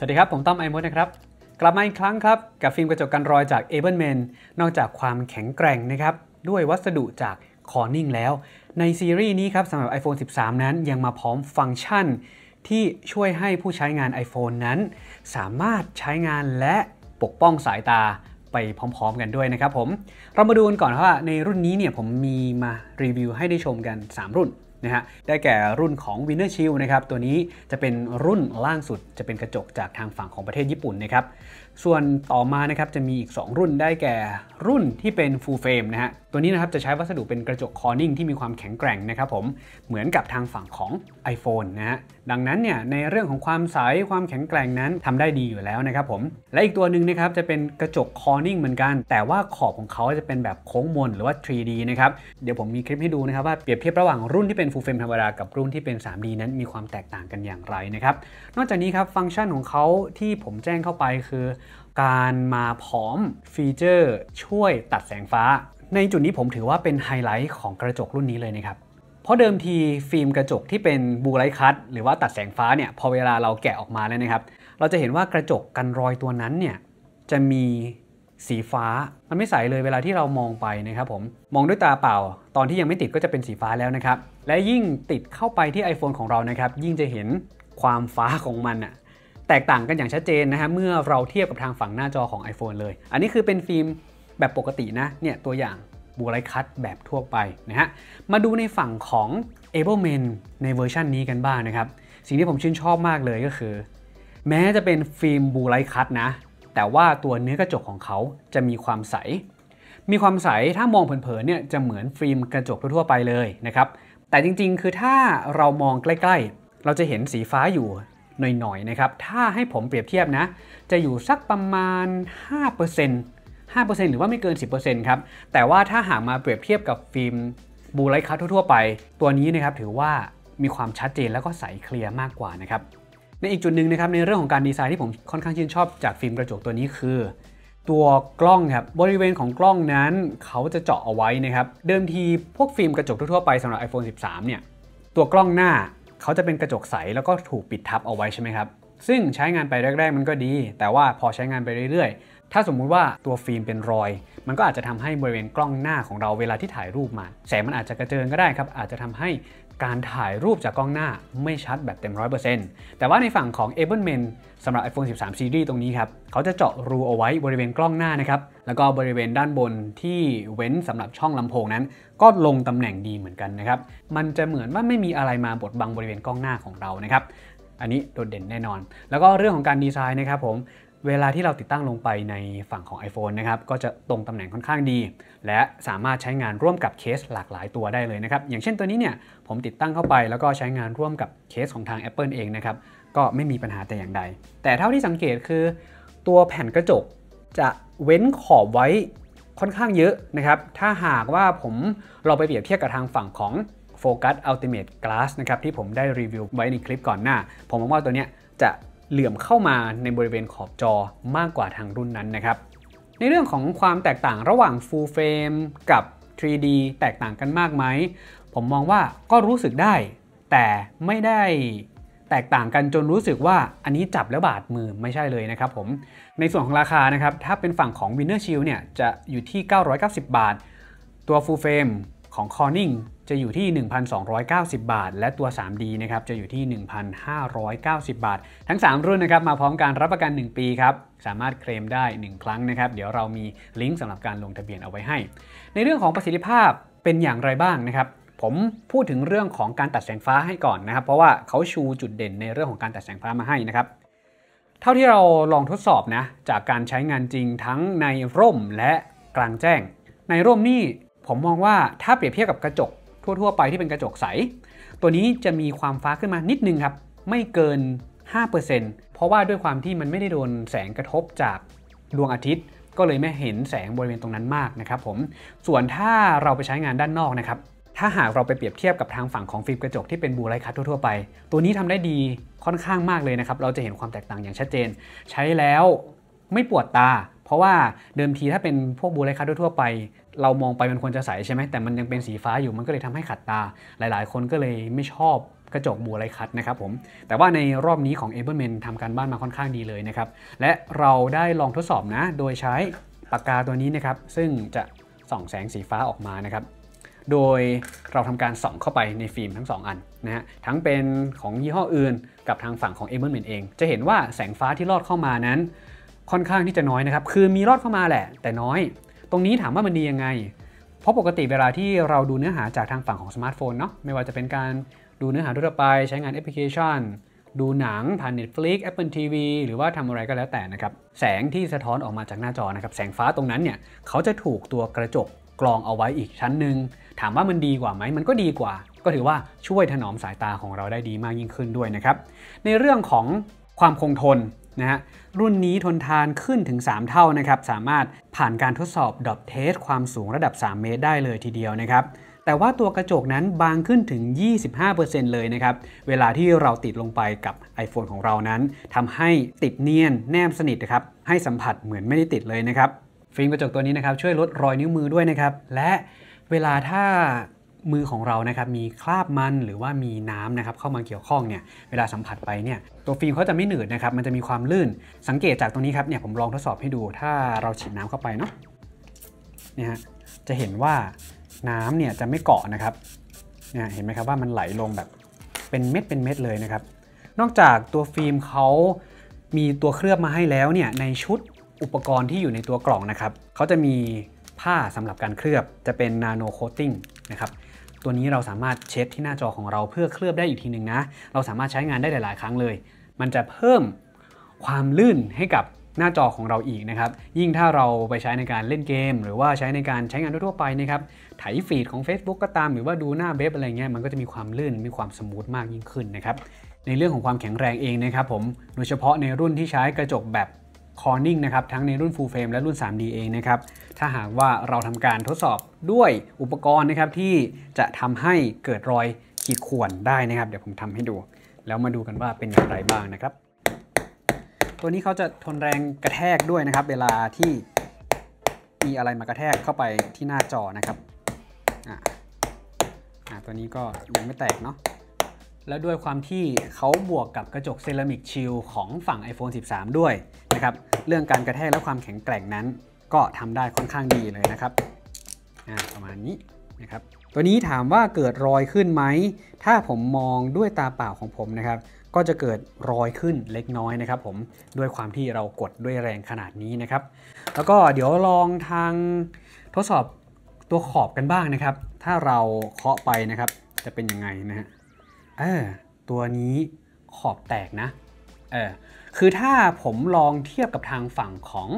สวัสดีครับ ผมต้อมไอมดนะครับ กลับมาอีกครั้งครับ กับฟิล์มกระจกกันรอยจาก a b l e m a n นอกจากความแข็งแกร่งนะครับ ด้วยวัสดุจากคอนิ่งแล้ว ในซีรีส์นี้ครับสำหรับ iPhone 13 นั้นยังมาพร้อมฟังก์ชัน ที่ช่วยให้ผู้ใช้งาน iPhone นั้น สามารถใช้งานและปกป้องสายตาไปพร้อมๆกันด้วยนะครับผม เรามาดูกันก่อนว่า ในรุ่นนี้เนี่ยผมมีมารีวิวให้ได้ชมกัน 3 รุ่นนะฮะได้แก่รุ่นของ Winner Shield นะครับตัวนี้จะเป็นรุ่นล่างสุด จะเป็นกระจกจากทางฝั่งของประเทศญี่ปุ่นนะครับส่วนต่อมานะครับจะมีอีก2รุ่นได้แก่รุ่นที่เป็น full frame นะฮะตัวนี้นะครับจะใช้วัสดุเป็นกระจกคอร์นิ่งที่มีความแข็งแกร่งนะครับผมเหมือนกับทางฝั่งของ iPhone นะฮะดังนั้นเนี่ยในเรื่องของความใสความแข็งแกร่งนั้นทำได้ดีอยู่แล้วนะครับผมและอีกตัวหนึ่งนะครับจะเป็นกระจกคอร์นิ่งเหมือนกัน แต่ว่าขอบของเขาจะเป็นแบบโค้งมนหรือว่า 3D นะครับเดี๋ยวผมมีคลิปให้ดูนะครับว่าเปรียบเทียบระหว่างรุ่นที่เป็นเป็น Full Frame ธรรมดากับรุ่นที่เป็น 3D นั้นมีความแตกต่างกันอย่างไรนะครับ นอกจากนี้ครับฟังก์ชันของเขาที่ผมแจ้งเข้าไปคือ การมาพร้อมฟีเจอร์ช่วยตัดแสงฟ้า ในจุดนี้ผมถือว่าเป็นไฮไลท์ของกระจกรุ่นนี้เลยนะครับ เพราะเดิมทีฟิล์มกระจกที่เป็นบูไลคัตหรือว่าตัดแสงฟ้าเนี่ยพอเวลาเราแกะออกมาแล้วนะครับเราจะเห็นว่ากระจกกันรอยตัวนั้นเนี่ยจะมีสีฟ้ามันไม่ใสเลยเวลาที่เรามองไปนะครับผมมองด้วยตาเปล่า ตอนที่ยังไม่ติดก็จะเป็นสีฟ้าแล้วนะครับและยิ่งติดเข้าไปที่ iPhone ของเรานะครับยิ่งจะเห็นความฟ้าของมันอะแตกต่างกันอย่างชัดเจนนะฮะเมื่อเราเทียบกับทางฝั่งหน้าจอของ iPhone เลย อันนี้คือเป็นฟิล์มแบบปกตินะเนี่ยตัวอย่างบูไรคัตแบบทั่วไปนะฮะมาดูในฝั่งของ a b l e m e n ในเวอร์ชันนี้กันบ้างนะครับสิ่งที่ผมชื่นชอบมากเลยก็คือ แม้จะเป็นฟิล์มบูไรคัตนะแต่ว่าตัวเนื้อกระจกของเขาจะมีความใส มีความใสถ้ามองเผิน ๆ เนี่ยจะเหมือนฟิล์มกระจกทั่วไปเลยนะครับ แต่จริง ๆ คือถ้าเรามองใกล้ๆ เราจะเห็นสีฟ้าอยู่หน่อย ๆ นะครับ ถ้าให้ผมเปรียบเทียบนะ จะอยู่สักประมาณ 5% 5%หรือว่าไม่เกิน 10%ครับ แต่ว่าถ้าหากมาเปรียบเทียบกับฟิล์มบูไลท์คัททั่ว ๆ ไป ตัวนี้นะครับถือว่ามีความชัดเจนแล้วก็ใสเคลียร์มากกว่านะครับในอีกจุดหนึ่งนะครับในเรื่องของการดีไซน์ที่ผมค่อนข้างชื่นชอบจากฟิล์มกระจกตัวนี้คือ ตัวกล้องครับบริเวณของกล้องนั้นเขาจะเจาะเอาไว้นะครับเดิมทีพวกฟิล์มกระจกทั่วไปสำหรับ iPhone 13เนี่ยตัวกล้องหน้าเขาจะเป็นกระจกใสแล้วก็ถูกปิดทับเอาไว้ใช่ไหมครับ ซึ่งใช้งานไปแรกๆมันก็ดี แต่ว่าพอใช้งานไปเรื่อยๆถ้าสมมุติว่าตัวฟิล์มเป็นรอย มันก็อาจจะทำให้บริเวณกล้องหน้าของเราเวลาที่ถ่ายรูปมา แสงมันอาจจะกระเจิงก็ได้ครับ อาจจะทำให้การถ่ายรูปจากกล้องหน้าไม่ชัดแบบเต็ม 100%แต่ว่าในฝั่งของ a b l e m e n สำหรับ iPhone 13 Series ตรงนี้ครับ เขาจะเจาะรูเอาไว้บริเวณกล้องหน้านะครับ แล้วก็บริเวณด้านบนที่เว้นสำหรับช่องลำโพงนั้น ก็ลงตำแหน่งดีเหมือนกันนะครับ มันจะเหมือนว่าไม่มีอะไรมาบดบังบริเวณกล้องหน้าของเรานะครับ อันนี้โดดเด่นแน่นอน แล้วก็เรื่องของการดีไซน์นะครับผมเวลาที่เราติดตั้งลงไปในฝั่งของ iPhone นะครับก็จะตรงตำแหน่งค่อนข้างดี และสามารถใช้งานร่วมกับเคสหลากหลายตัวได้เลยนะครับอย่างเช่นตัวนี้เนี่ยผมติดตั้งเข้าไปแล้วก็ใช้งานร่วมกับเคสของทาง Apple เองนะครับก็ไม่มีปัญหาแต่อย่างใด แต่เท่าที่สังเกตคือ ตัวแผ่นกระจกจะเว้นขอบไว้ค่อนข้างเยอะนะครับถ้าหากว่าผมเราไปเปรียบเทียบกับทางฝั่งของ Focus Ultimate Glass นะครับที่ผมได้รีวิวไว้ในคลิปก่อนหน้า ผมมองว่าตัวเนี้ยจะเหลื่อมเข้ามาในบริเวณขอบจอมากกว่าทางรุ่นนั้นนะครับ ในเรื่องของความแตกต่างระหว่าง full frame กับ 3D แตกต่างกันมากไหม ผมมองว่าก็รู้สึกได้ แต่ไม่ได้แตกต่างกันจนรู้สึกว่าอันนี้จับแล้วบาดมือไม่ใช่เลยนะครับผม ในส่วนของราคานะครับถ้าเป็นฝั่งของ Winner Shield เนี่ยจะอยู่ที่ 990 บาท ตัว Full Frame ของ Corning จะอยู่ที่ 1,290 บาท และตัว 3D นะครับจะอยู่ที่ 1,590 บาท ทั้ง 3 รุ่นนะครับมาพร้อมการรับประกัน 1 ปีครับสามารถเคลมได้ 1 ครั้งนะครับ เดี๋ยวเรามีลิงก์สำหรับการลงทะเบียนเอาไว้ให้ ในเรื่องของประสิทธิภาพเป็นอย่างไรบ้างนะครับ ผมพูดถึงเรื่องของการตัดแสงฟ้าให้ก่อนนะครับ เพราะว่าเขาชูจุดเด่นในเรื่องของการตัดแสงฟ้ามาให้นะครับ เท่าที่เราลองทดสอบนะจากการใช้งานจริงทั้งในร่มและกลางแจ้ง ในร่มนี่ผมมองว่าถ้าเปรียบเทียบกับกระจกทั่วๆไปที่เป็นกระจกใส ตัวนี้จะมีความฟ้าขึ้นมานิดนึงครับไม่เกิน 5%เพราะว่าด้วยความที่มันไม่ได้โดนแสงกระทบจากดวงอาทิตย์ ก็เลยไม่เห็นแสงบริเวณตรงนั้นมากนะครับผมส่วนถ้าเราไปใช้งานด้านนอกนะครับถ้าหากเราไปเปรียบเทียบกับทางฝั่งของฟิล์มกระจกที่เป็นบูไรคัตทั่วๆ ไป ตัวนี้ทำได้ดีค่อนข้างมากเลยนะครับเราจะเห็นความแตกต่างอย่างชัดเจน ใช้แล้วไม่ปวดตา เพราะว่าเดิมทีถ้าเป็นพวกบูไรคัตทั่วๆไปเรามองไปมันควรจะใสใช่ไหมแต่มันยังเป็นสีฟ้าอยู่มันก็เลยทำให้ขัดตาหลายๆ คนก็เลยไม่ชอบกระจกบัวไรคัดนะครับผมแต่ว่าในรอบนี้ของ a b l e m a n ทำการบ้านมาค่อนข้างดีเลยนะครับและเราได้ลองทดสอบนะ โดยใช้ปากกาตัวนี้นะครับซึ่งจะส่องแสงสีฟ้าออกมานะครับโดยเราทำการส่องเข้าไปในฟิล์มทั้ง 2 อันนะฮะทั้งเป็นของยี่ห้ออื่นกับทางฝั่งของ a b l e m a n เอง จะเห็นว่าแสงฟ้าที่ลอดเข้ามานั้น ค่อนข้างที่จะน้อยนะครับคือมีลอดเข้ามาแหละ แต่น้อยตรงนี้ถามว่ามันดียังไง เพราะปกติเวลาที่เราดูเนื้อหาจากทางฝั่งของสมาร์ทโฟนเนาะ ไม่ว่าจะเป็นการดูเนื้อหาทั่วไปใช้งานแอปพลิเคชัน ดูหนังผ่าน Netflix Apple TV หรือว่าทำอะไรก็แล้วแต่นะครับ แสงที่สะท้อนออกมาจากหน้าจอนะครับแสงฟ้าตรงนั้นเนี่ยเขาจะถูกตัวกระจกกรองเอาไว้อีกชั้นหนึ่ง ถามว่ามันดีกว่าไหมมันก็ดีกว่า ก็ถือว่าช่วยถนอมสายตาของเราได้ดีมากยิ่งขึ้นด้วยนะครับ ในเรื่องของความคงทนนะฮะรุ่นนี้ทนทานขึ้นถึง 3 เท่านะครับสามารถผ่านการทดสอบดอบเทสความสูงระดับ 3 เมตรได้เลยทีเดียวนะครับแต่ว่าตัวกระจกนั้นบางขึ้นถึง 25%เลยนะครับเวลาที่เราติดลงไปกับ iPhone ของเรานั้นทำให้ติดเนียนแนบสนิทนะครับให้สัมผัสเหมือนไม่ได้ติดเลยนะครับฟิล์มกระจกตัวนี้นะครับช่วยลดรอยนิ้วมือด้วยนะครับและเวลาถ้ามือของเรานะครับมีคราบมันหรือว่ามีน้ำนะครับ เข้ามาเกี่ยวข้องเนี่ยเวลาสัมผัสไปเนี่ยตัวฟิล์มเขาจะไม่หนืดนะครับ มันจะมีความลื่นสังเกตจากตรงนี้ครับเนี่ยผมลองทดสอบให้ดูถ้าเราฉีดน้ำเข้าไปเนาะเนี่ยฮะจะเห็นว่าน้ำเนี่ยจะไม่เกาะนะครับเนี่ยเห็นไหมครับว่ามันไหลลงแบบเป็นเม็ดเป็นเม็ดเลยนะครับ นอกจากตัวฟิล์มเขามีตัวเคลือบมาให้แล้วเนี่ยในชุดอุปกรณ์ที่อยู่ในตัวกล่องนะครับเขาจะมีผ้าสำหรับการเคลือบ จะเป็นนาโนโคตติ้งนะครับตัวนี้เราสามารถเช็ดที่หน้าจอของเราเพื่อเคลือบได้อีกทีหนึ่งนะ เราสามารถใช้งานได้หลาย ๆ ครั้งเลย มันจะเพิ่มความลื่นให้กับหน้าจอของเราอีกนะครับ ยิ่งถ้าเราไปใช้ในการเล่นเกม หรือว่าใช้ในการใช้งานทั่วไปนะครับไถฟีดของ Facebook ก็ตาม หรือว่าดูหน้าเว็บอะไรเงี้ยมันก็จะมีความลื่นมีความสมูทมากยิ่งขึ้นนะครับ ในเรื่องของความแข็งแรงเองนะครับผม โดยเฉพาะในรุ่นที่ใช้กระจกแบบคอร์นิ่งนะครับทั้งในรุ่น Full Frame และรุ่น 3D เองนะครับถ้าหากว่าเราทำการทดสอบด้วยอุปกรณ์นะครับ ที่จะทำให้เกิดรอยขีดข่วนได้นะครับ เดี๋ยวผมทำให้ดู แล้วมาดูกันว่าเป็นอย่างไรบ้างนะครับ ตัวนี้เขาจะทนแรงกระแทกด้วยนะครับ เวลาที่ มีอะไรมากระแทกเข้าไปที่หน้าจอนะครับอ่าตัวนี้ก็ยังไม่แตกเนาะแล้วด้วยความที่เขาบวกกับกระจกเซรามิกชิลของฝั่ง iPhone 13 ด้วยนะครับเรื่องการกระแทกและความแข็งแกร่งนั้นก็ทำได้ค่อนข้างดีเลยนะครับ ประมาณนี้นะครับ ตัวนี้ถามว่าเกิดรอยขึ้นไหม ถ้าผมมองด้วยตาเปล่าของผมนะครับ ก็จะเกิดรอยขึ้นเล็กน้อยนะครับ ผม ด้วยความที่เรากดด้วยแรงขนาดนี้นะครับ แล้วก็เดี๋ยวลองทางทดสอบตัวขอบกันบ้างนะครับ ถ้าเราเคาะไปนะครับ จะเป็นยังไงนะฮะ เออ ตัวนี้ขอบแตกนะเออคือถ้าผมลองเทียบกับทางฝั่งของ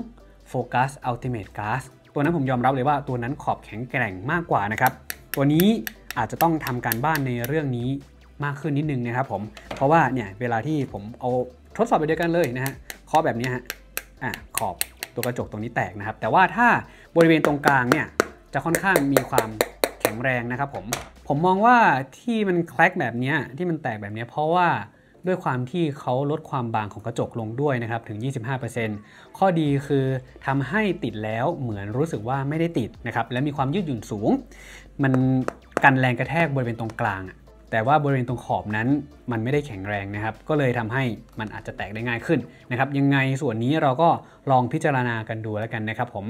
Focus Ultimate Glass ตัวนั้นผมยอมรับเลยว่าตัวนั้นขอบแข็งแกร่งมากกว่านะครับตัวนี้อาจจะต้องทำการบ้านในเรื่องนี้มากขึ้นนิดนึงนะครับผมเพราะว่าเนี่ยเวลาที่ผมเอาทดสอบไปด้วยกันเลยนะฮะข้อแบบนี้ฮะอ่ะขอบตัวกระจกตรงนี้แตกนะครับ แต่ว่าถ้าบริเวณตรงกลางเนี่ยจะค่อนข้างมีความแข็งแรงนะครับ ผมผมมองว่าที่มันแคลกแบบนี้ที่มันแตกแบบนี้เพราะว่าด้วยความที่เขาลดความบางของกระจกลงด้วยนะครับถึง 25%ข้อดีคือทำให้ติดแล้วเหมือนรู้สึกว่าไม่ได้ติดนะครับและมีความยืดหยุ่นสูง มันกันแรงกระแทกบริเวณตรงกลางแต่ว่าบริเวณตรงขอบนั้น มันไม่ได้แข็งแรงนะครับ ก็เลยทำให้มันอาจจะแตกได้ง่ายขึ้นนะครับยังไงส่วนนี้เราก็ลองพิจารณากันดูแล้วกันนะครับผม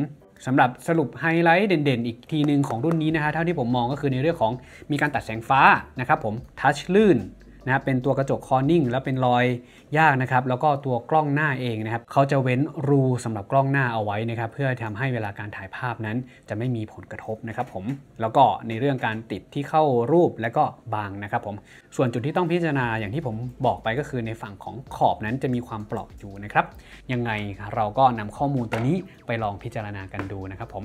สำหรับสรุปไฮไลท์เด่นๆ อีกทีหนึ่งของรุ่นนี้นะฮะเท่าที่ผมมองก็คือในเรื่องของมีการตัดแสงฟ้านะครับผมทัชลื่นนะครับเป็นตัวกระจกคอนิ่งแล้วเป็นรอยยากนะครับแล้วก็ตัวกล้องหน้าเองนะครับเขาจะเว้นรูสำหรับกล้องหน้าเอาไว้นะครับเพื่อทำให้เวลาการถ่ายภาพนั้น จะไม่มีผลกระทบนะครับผมแล้วก็ในเรื่องการติดที่เข้ารูปและก็บางนะครับผมส่วนจุดที่ต้องพิจารณาอย่างที่ผมบอกไปก็คือในฝั่งของขอบนั้นจะมีความปลอกอยู่นะครับ ยังไงเราก็นำข้อมูลตัวนี้ไปลองพิจารณากันดูนะครับผม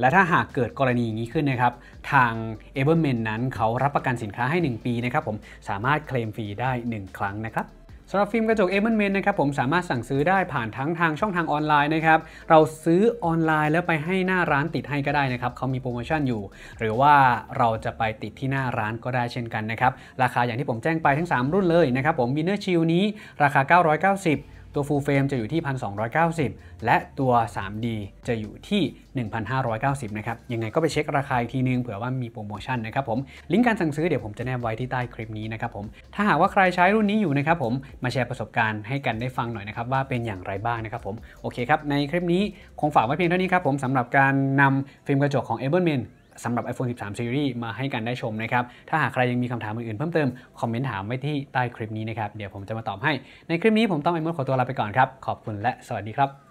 และถ้าหากเกิดกรณีอย่างนี้ขึ้นนะครับ ทาง a b e r m e n นั้นเขารับประกันสินค้าให้ 1 ปีนะครับผมสามารถลมฟรีได้ 1 ครั้งนะครับสำหรับฟิล์มกระจกเอเมนเมนนะครับผมสามารถสั่งซื้อได้ผ่านทั้งทางช่องทางออนไลน์นะครับเราซื้อออนไลน์แล้วไปให้หน้าร้านติดให้ก็ได้นะครับเขามีโปรโมชั่นอยู่ หรือว่าเราจะไปติดที่หน้าร้านก็ได้เช่นกันนะครับราคาอย่างที่ผมแจ้งไปทั้ง 3 รุ่นเลยนะครับผมวินเนอร์ชิลนี้ราคา 990ตัว Full Frame จะอยู่ที่ 1290 และตัว 3D จะอยู่ที่ 1590 นะครับ ยังไงก็ไปเช็คราคาอีกทีนึง เผื่อว่ามีโปรโมชั่นนะครับผม ลิงก์การสั่งซื้อเดี๋ยวผมจะแนบไว้ที่ใต้คลิปนี้นะครับผม ถ้าหากว่าใครใช้รุ่นนี้อยู่นะครับผม มาแชร์ประสบการณ์ให้กันได้ฟังหน่อยนะครับว่าเป็นอย่างไรบ้างนะครับผม โอเคครับ ในคลิปนี้ คงฝากไว้เพียงเท่านี้ครับผมสำหรับการนำฟิล์มกระจกของ a b l e m a n สำหรับ iPhone 13 Series มาให้กันได้ชมนะครับ ถ้าหากใครยังมีคำถามอื่นๆเพิ่มเติม คอมเมนต์ถามไว้ที่ใต้คลิปนี้นะครับ เดี๋ยวผมจะมาตอบให้ ในคลิปนี้ผมต้องไอมดขอตัวลาไปก่อนครับ ขอบคุณและสวัสดีครับ